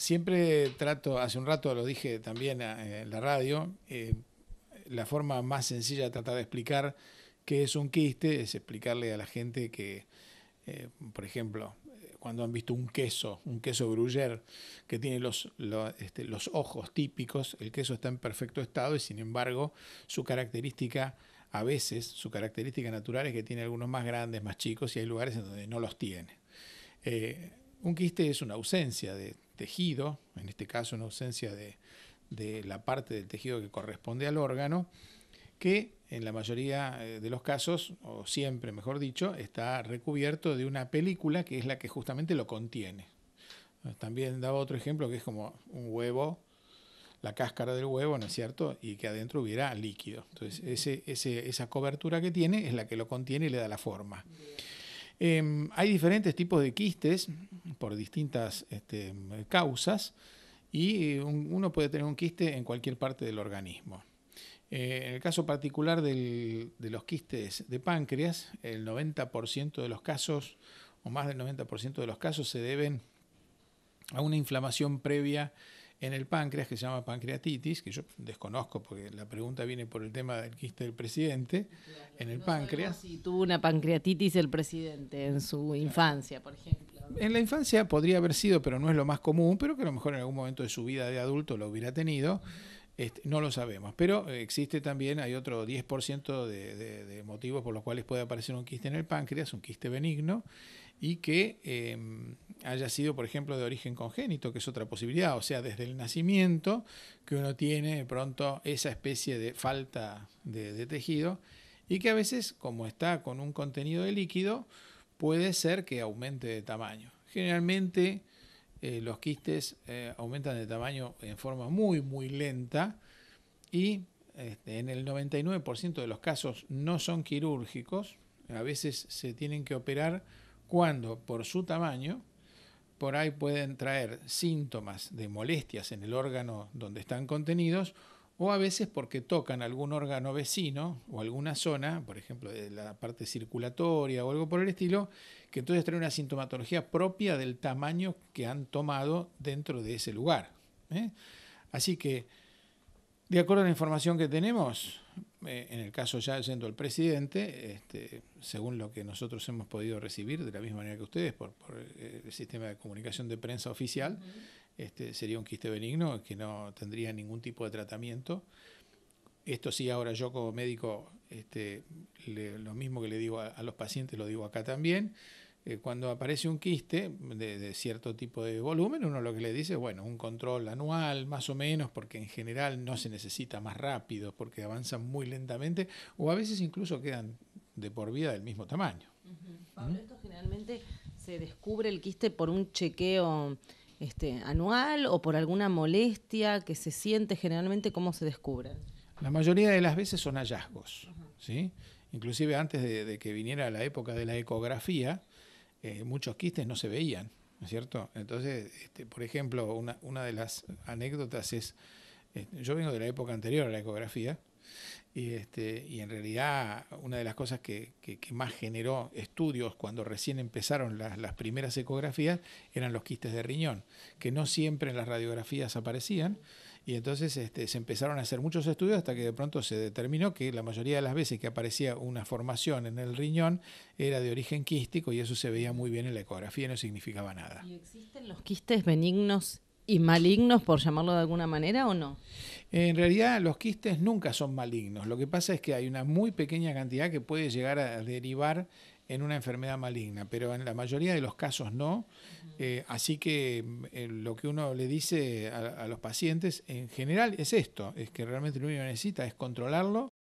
siempre trato, hace un rato lo dije también eh, en la radio, eh, la forma más sencilla de tratar de explicar qué es un quiste es explicarle a la gente que, eh, por ejemplo, cuando han visto un queso, un queso gruyer, que tiene los, este, los, ojos típicos, el queso está en perfecto estado y sin embargo su característica, a veces su característica natural es que tiene algunos más grandes, más chicos y hay lugares en donde no los tiene. Un quiste es una ausencia de tejido, en este caso una ausencia de, la parte del tejido que corresponde al órgano, que en la mayoría eh, de los casos, o siempre mejor dicho, está recubierto de una película que es la que justamente lo contiene. También daba otro ejemplo que es como un huevo, la cáscara del huevo, ¿no es cierto? Y que adentro hubiera líquido. Entonces, esa cobertura que tiene es la que lo contiene y le da la forma. Em, hay diferentes tipos de quistes por distintas este, causas y eh, uno puede tener un quiste en cualquier parte del organismo. Eh, en el caso particular de los quistes de páncreas, el 90% de los casos, o más del 90% de los casos, se deben a una inflamación previa en el páncreas que se llama pancreatitis, que yo desconozco porque la pregunta viene por el tema del quiste del presidente, en el páncreas. Si tuvo una pancreatitis el presidente en su infancia, por ejemplo. En la infancia podría haber sido, pero no es lo más común, pero que a lo mejor en algún momento de su vida de adulto lo hubiera tenido. Este, no lo sabemos, pero eh, existe también, hay otro 10% de, de motivos por los cuales puede aparecer un quiste en el páncreas, un quiste benigno, y que em, haya sido, por ejemplo, de origen congénito, que es otra posibilidad, o sea, desde el nacimiento que uno tiene de pronto esa especie de falta de, tejido y que a veces, como está con un contenido de líquido, puede ser que aumente de tamaño. Generalmente eh, los quistes eh, aumentan de tamaño en forma muy, muy lenta y este, en el 99% de los casos no son quirúrgicos, a veces se tienen que operar cuando por su tamaño, por ahí pueden traer síntomas de molestias en el órgano donde están contenidos o a veces porque tocan algún órgano vecino o alguna zona, por ejemplo, de la parte circulatoria o algo por el estilo, que entonces trae una sintomatología propia del tamaño que han tomado dentro de ese lugar. ¿eh? Así que, de acuerdo a la información que tenemos, eh, en el caso ya siendo el presidente, este, según lo que nosotros hemos podido recibir, de la misma manera que ustedes, por, eh, el sistema de comunicación de prensa oficial, este, sería un quiste benigno que no tendría ningún tipo de tratamiento. Esto sí, ahora yo como médico, este, lo mismo que le digo a los pacientes, lo digo acá también. Eh, cuando aparece un quiste de, cierto tipo de volumen, uno lo que le dice, bueno, un control anual, más o menos, porque en general no se necesita más rápido, porque avanzan muy lentamente, o a veces incluso quedan de por vida del mismo tamaño. Pablo, esto generalmente se descubre el quiste por un chequeo este, anual o por alguna molestia que se siente generalmente, ¿cómo se descubre? La mayoría de las veces son hallazgos, Inclusive antes de que viniera la época de la ecografía, eh, muchos quistes no se veían, ¿no es cierto? Entonces, este, por ejemplo, una, de las anécdotas es, eh, yo vengo de la época anterior a la ecografía, y, este, en realidad una de las cosas que, más generó estudios cuando recién empezaron las, las, primeras ecografías eran los quistes de riñón, que no siempre en las radiografías aparecían, y entonces este, se empezaron a hacer muchos estudios hasta que de pronto se determinó que la mayoría de las veces que aparecía una formación en el riñón era de origen quístico y eso se veía muy bien en la ecografía y no significaba nada. ¿Y existen los quistes benignos y malignos, por llamarlo de alguna manera, o no? En realidad los quistes nunca son malignos. Lo que pasa es que hay una muy pequeña cantidad que puede llegar a derivar en una enfermedad maligna, pero en la mayoría de los casos no. Eh, así que eh, lo que uno le dice a, a, los pacientes en general es esto, es que realmente lo único que necesita es controlarlo